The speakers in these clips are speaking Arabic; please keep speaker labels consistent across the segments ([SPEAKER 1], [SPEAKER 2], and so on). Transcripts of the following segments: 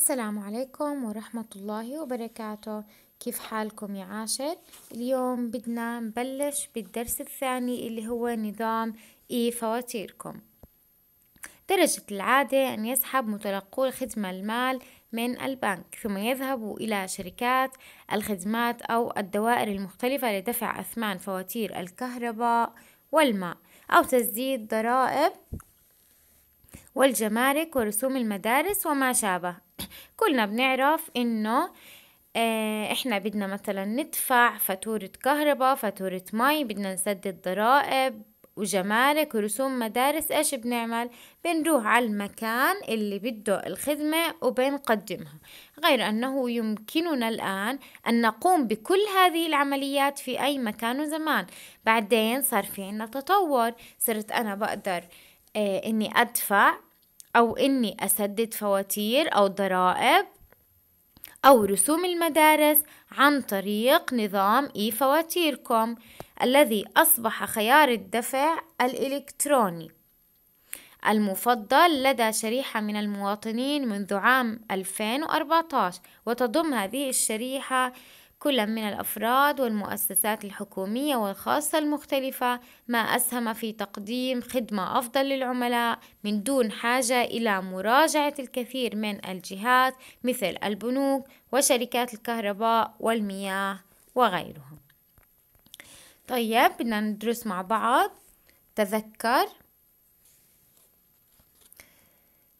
[SPEAKER 1] السلام عليكم ورحمة الله وبركاته كيف حالكم يا عاشر؟ اليوم بدنا نبلش بالدرس الثاني اللي هو نظام إي فواتيركم درجة العادة أن يسحب متلقو الخدمة المال من البنك ثم يذهب إلى شركات الخدمات أو الدوائر المختلفة لدفع أثمان فواتير الكهرباء والماء أو تسديد ضرائب والجمارك ورسوم المدارس وما شابه كلنا بنعرف انه آه، احنا بدنا مثلا ندفع فاتورة كهرباء فاتورة مي بدنا نسدد ضرائب وجمارك ورسوم مدارس ايش بنعمل بنروح على المكان اللي بده الخدمة وبنقدمها غير انه يمكننا الان ان نقوم بكل هذه العمليات في اي مكان وزمان بعدين صار في عنا تطور صرت انا بقدر آه، اني ادفع أو إني أسدد فواتير أو ضرائب أو رسوم المدارس عن طريق نظام إي فواتيركم الذي أصبح خيار الدفع الإلكتروني المفضل لدى شريحة من المواطنين منذ عام 2014 وتضم هذه الشريحة كلا من الأفراد والمؤسسات الحكومية والخاصة المختلفة ما أسهم في تقديم خدمة أفضل للعملاء من دون حاجة إلى مراجعة الكثير من الجهات مثل البنوك وشركات الكهرباء والمياه وغيرها طيب بدنا ندرس مع بعض تذكر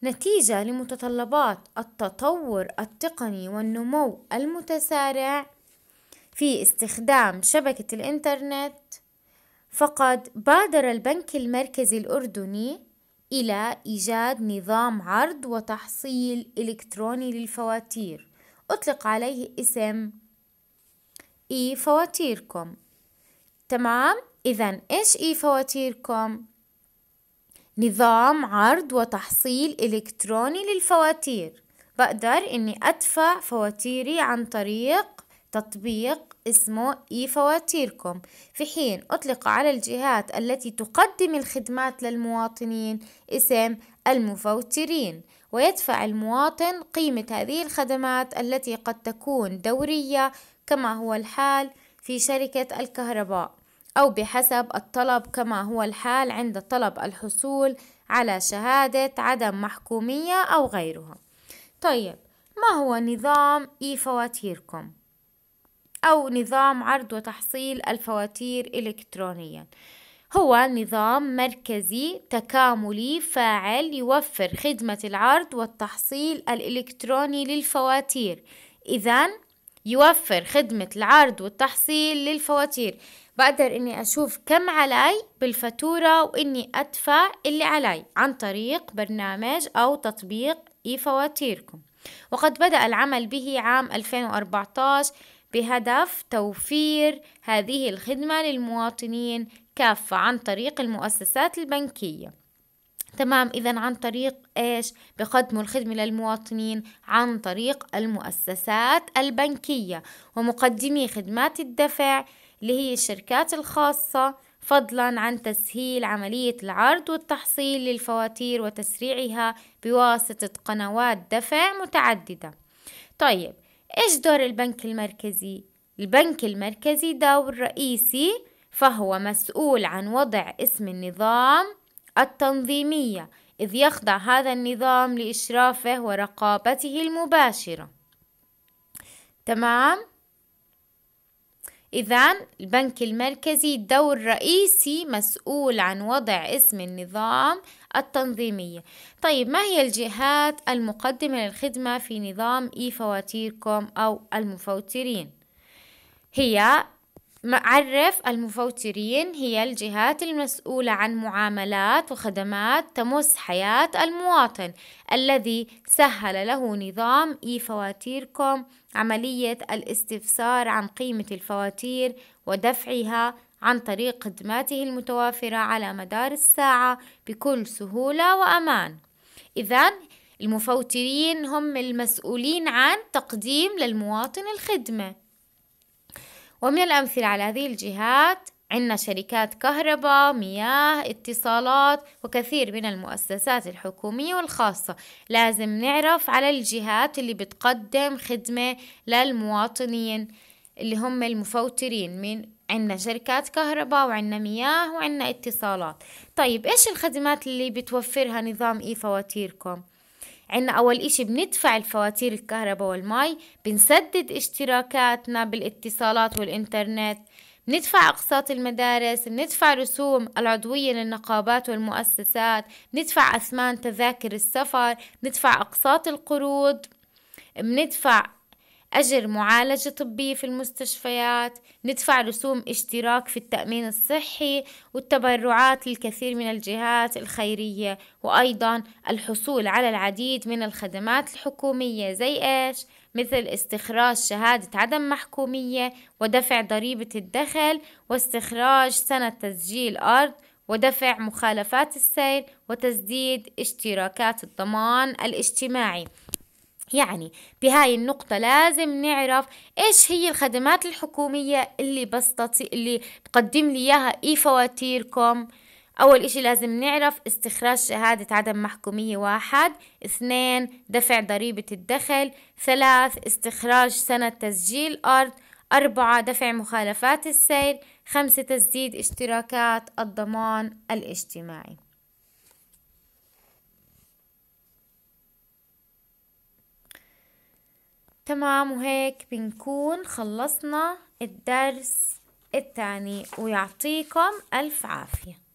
[SPEAKER 1] نتيجة لمتطلبات التطور التقني والنمو المتسارع في استخدام شبكة الإنترنت فقد بادر البنك المركزي الأردني إلى إيجاد نظام عرض وتحصيل إلكتروني للفواتير أطلق عليه اسم إي فواتيركم تمام؟ إذا إيش إي فواتيركم؟ نظام عرض وتحصيل إلكتروني للفواتير بقدر إني أدفع فواتيري عن طريق تطبيق اسمه إي فواتيركم في حين أطلق على الجهات التي تقدم الخدمات للمواطنين اسم المفوترين ويدفع المواطن قيمة هذه الخدمات التي قد تكون دورية كما هو الحال في شركة الكهرباء أو بحسب الطلب كما هو الحال عند طلب الحصول على شهادة عدم محكومية أو غيرها طيب ما هو نظام إي فواتيركم؟ أو نظام عرض وتحصيل الفواتير إلكترونياً هو نظام مركزي تكاملي فاعل يوفر خدمة العرض والتحصيل الإلكتروني للفواتير إذا يوفر خدمة العرض والتحصيل للفواتير بقدر إني أشوف كم علي بالفاتورة وإني أدفع اللي علي عن طريق برنامج أو تطبيق إي فواتيركم وقد بدأ العمل به عام 2014 بهدف توفير هذه الخدمة للمواطنين كافة عن طريق المؤسسات البنكية تمام إذا عن طريق إيش بقدموا الخدمة للمواطنين عن طريق المؤسسات البنكية ومقدمي خدمات الدفع اللي هي الشركات الخاصة فضلا عن تسهيل عملية العرض والتحصيل للفواتير وتسريعها بواسطة قنوات دفع متعددة طيب إيش دور البنك المركزي؟ البنك المركزي دور رئيسي فهو مسؤول عن وضع اسم النظام التنظيمية إذ يخضع هذا النظام لإشرافه ورقابته المباشرة تمام؟ إذا البنك المركزي دور رئيسي مسؤول عن وضع اسم النظام التنظيمية طيب ما هي الجهات المقدمة للخدمة في نظام إي فواتيركم أو المفوترين؟ هي عرف المفوترين هي الجهات المسؤولة عن معاملات وخدمات تمس حياة المواطن الذي سهل له نظام إي فواتيركم عملية الاستفسار عن قيمة الفواتير ودفعها عن طريق خدماته المتوافرة على مدار الساعة بكل سهولة وأمان إذا المفوترين هم المسؤولين عن تقديم للمواطن الخدمة ومن الأمثلة على هذه الجهات عندنا شركات كهرباء، مياه، اتصالات وكثير من المؤسسات الحكومية والخاصة لازم نعرف على الجهات اللي بتقدم خدمة للمواطنين اللي هم المفوترين من عندنا شركات كهرباء وعندنا مياه وعندنا اتصالات طيب ايش الخدمات اللي بتوفرها نظام اي فواتيركم عنا أول إشي بندفع الفواتير الكهرباء والماي بنسدد اشتراكاتنا بالاتصالات والإنترنت بندفع أقساط المدارس بندفع رسوم العضوية للنقابات والمؤسسات بندفع أثمان تذاكر السفر بندفع أقساط القروض بندفع أجر معالجة طبية في المستشفيات ندفع رسوم اشتراك في التأمين الصحي والتبرعات للكثير من الجهات الخيرية وأيضا الحصول على العديد من الخدمات الحكومية زي إيش؟ مثل استخراج شهادة عدم محكومية ودفع ضريبة الدخل واستخراج سنة تسجيل أرض ودفع مخالفات السير وتسديد اشتراكات الضمان الاجتماعي يعني بهاي النقطة لازم نعرف إيش هي الخدمات الحكومية اللي بستطيع اللي بقدم لي إياها اي فواتيركم أول إشي لازم نعرف استخراج شهادة عدم محكومية واحد اثنين دفع ضريبة الدخل ثلاث استخراج سنة تسجيل أرض أربعة دفع مخالفات السير خمسة تسديد اشتراكات الضمان الاجتماعي تمام وهيك بنكون خلصنا الدرس الثاني ويعطيكم ألف عافية